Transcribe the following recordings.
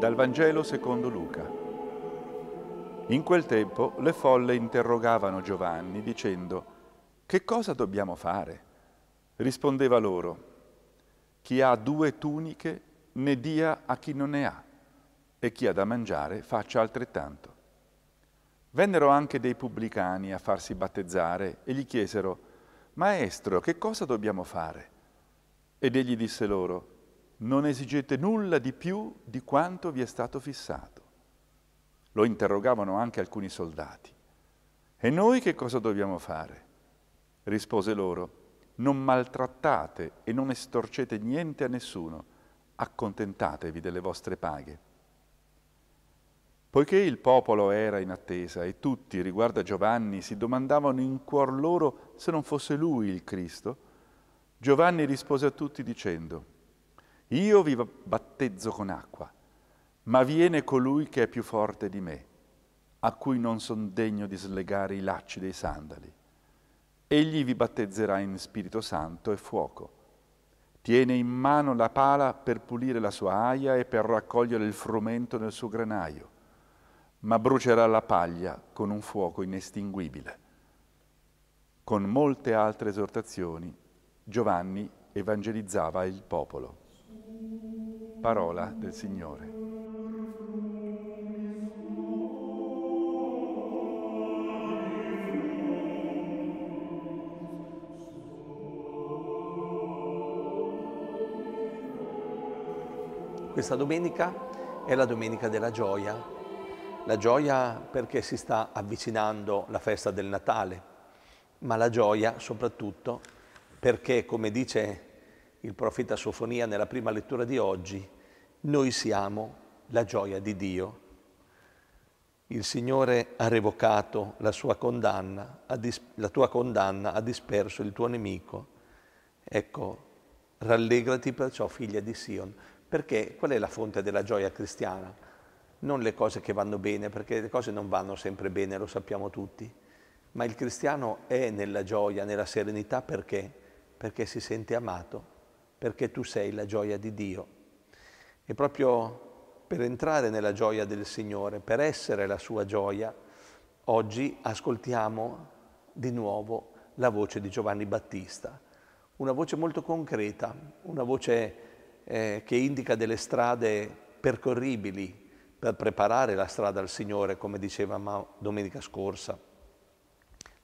Dal Vangelo secondo Luca. In quel tempo le folle interrogavano Giovanni dicendo, che cosa dobbiamo fare? Rispondeva loro, chi ha due tuniche ne dia a chi non ne ha e chi ha da mangiare faccia altrettanto. Vennero anche dei pubblicani a farsi battezzare e gli chiesero, Maestro, che cosa dobbiamo fare? Ed egli disse loro, non esigete nulla di più di quanto vi è stato fissato. Lo interrogavano anche alcuni soldati. E noi che cosa dobbiamo fare? Rispose loro, non maltrattate e non estorcete niente a nessuno, accontentatevi delle vostre paghe. Poiché il popolo era in attesa e tutti, riguardo a Giovanni, si domandavano in cuor loro se non fosse lui il Cristo, Giovanni rispose a tutti dicendo, io vi battezzo con acqua, ma viene colui che è più forte di me, a cui non son degno di slegare i lacci dei sandali. Egli vi battezzerà in Spirito Santo e fuoco. Tiene in mano la pala per pulire la sua aia e per raccogliere il frumento nel suo granaio, ma brucerà la paglia con un fuoco inestinguibile. Con molte altre esortazioni, Giovanni evangelizzava il popolo. Parola del Signore. Questa domenica è la domenica della gioia, la gioia perché si sta avvicinando la festa del Natale, ma la gioia soprattutto perché, come dice il profeta Sofonia nella prima lettura di oggi, noi siamo la gioia di Dio. Il Signore ha revocato la, sua condanna, la tua condanna, ha disperso il tuo nemico. Ecco, rallegrati perciò, figlia di Sion, perché qual è la fonte della gioia cristiana? Non le cose che vanno bene, perché le cose non vanno sempre bene, lo sappiamo tutti, ma il cristiano è nella gioia, nella serenità perché? Perché si sente amato, perché tu sei la gioia di Dio. E proprio per entrare nella gioia del Signore, per essere la sua gioia, oggi ascoltiamo di nuovo la voce di Giovanni Battista, una voce molto concreta, una voce eh, che indica delle strade percorribili per preparare la strada al Signore, come dicevamo domenica scorsa.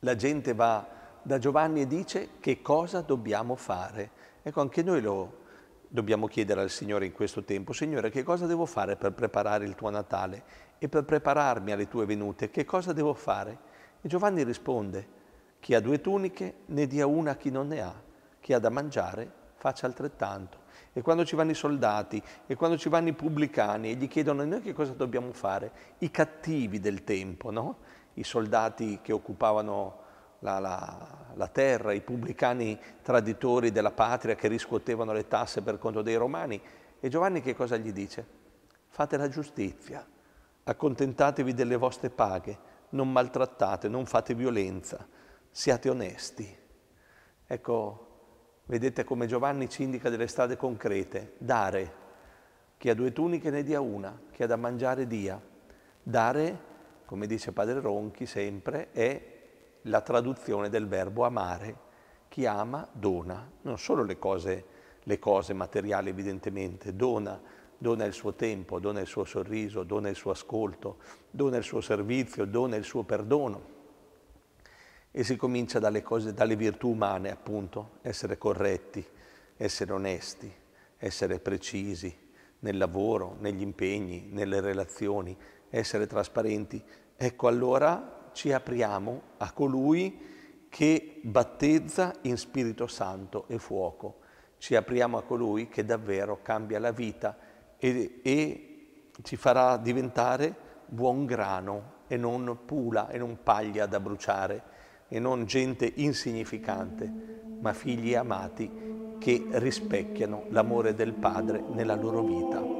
La gente va da Giovanni e dice che cosa dobbiamo fare. Ecco, anche noi lo dobbiamo chiedere al Signore in questo tempo, Signore, che cosa devo fare per preparare il tuo Natale e per prepararmi alle tue venute? Che cosa devo fare? E Giovanni risponde, chi ha due tuniche ne dia una a chi non ne ha, chi ha da mangiare faccia altrettanto. E quando ci vanno i soldati, e quando ci vanno i pubblicani e gli chiedono noi che cosa dobbiamo fare, i cattivi del tempo, no? I soldati che occupavano la, la, la terra, i pubblicani traditori della patria che riscuotevano le tasse per conto dei romani. E Giovanni che cosa gli dice? Fate la giustizia, accontentatevi delle vostre paghe, non maltrattate, non fate violenza, siate onesti. Ecco, vedete come Giovanni ci indica delle strade concrete, dare, chi ha due tuniche ne dia una, chi ha da mangiare dia. Dare, come dice padre Ronchi sempre, è la traduzione del verbo amare. Chi ama dona, non solo le cose, le cose materiali evidentemente, dona, dona il suo tempo, dona il suo sorriso, dona il suo ascolto, dona il suo servizio, dona il suo perdono. E si comincia dalle, cose, dalle virtù umane, appunto, essere corretti, essere onesti, essere precisi nel lavoro, negli impegni, nelle relazioni, essere trasparenti. Ecco allora ci apriamo a colui che battezza in Spirito Santo e fuoco. Ci apriamo a colui che davvero cambia la vita e, e ci farà diventare buon grano e non pula e non paglia da bruciare e non gente insignificante, ma figli amati che rispecchiano l'amore del Padre nella loro vita.